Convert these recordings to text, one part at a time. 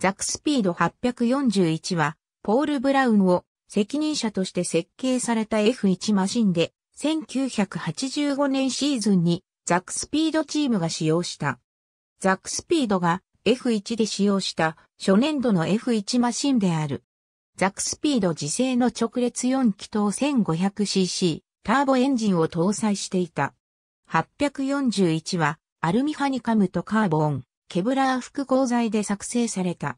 ザクスピード841は、ポール・ブラウンを責任者として設計された F1 マシンで、1985年シーズンにザクスピードチームが使用した。ザクスピードが F1 で使用した初年度の F1 マシンである。ザクスピード自制の直列4気筒 1500cc ターボエンジンを搭載していた。841はアルミハニカムとカーボン、ケブラー複合材で作成された。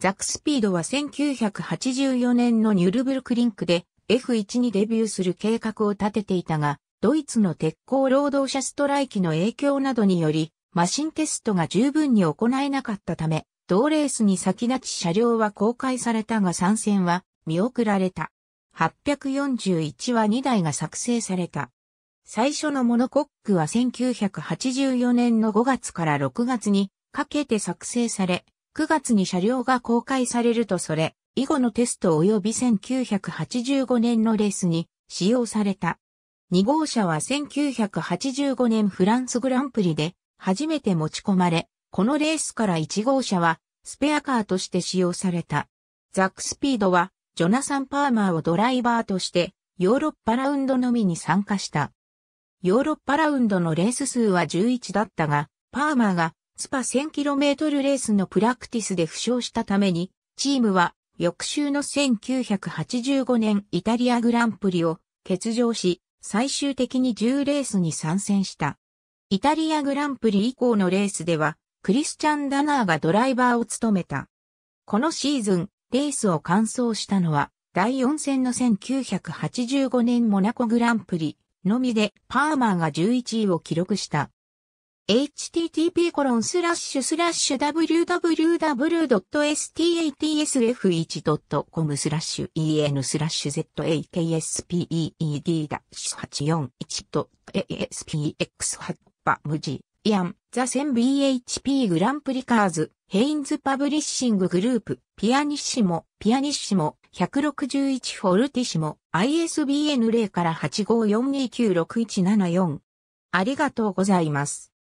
ザックスピードは1984年のニュルブルクリンクで F1 にデビューする計画を立てていたが、ドイツの鉄鋼労働者ストライキの影響などにより、マシンテストが十分に行えなかったため、同レースに先立ち車両は公開されたが参戦は見送られた。841は2台が作成された。最初のモノコックは1984年の5月から6月にかけて作成され、9月に車両が公開されるとそれ、以後のテスト及び1985年のレースに使用された。2号車は1985年フランスグランプリで初めて持ち込まれ、このレースから1号車はスペアカーとして使用された。ザックスピードはジョナサン・パーマーをドライバーとしてヨーロッパラウンドのみに参加した。ヨーロッパラウンドのレース数は11だったが、パーマーがスパ 1000km レースのプラクティスで負傷したために、チームは翌週の1985年イタリアグランプリを欠場し、最終的に10レースに参戦した。イタリアグランプリ以降のレースでは、クリスチャン・ダナーがドライバーを務めた。このシーズン、レースを完走したのは、第4戦の1985年モナコグランプリ、のみでパーマーが11位を記録した。http://www.statsf1.com スラッシュ en スラッシュ zaksped-841.aspx8 e パムジイアンザ 1000bhp グランプリカーズヘインズパブリッシンググループピアニッシモピアニッシモ161フォルティシモ ISBN 0から8542961774。ありがとうございます。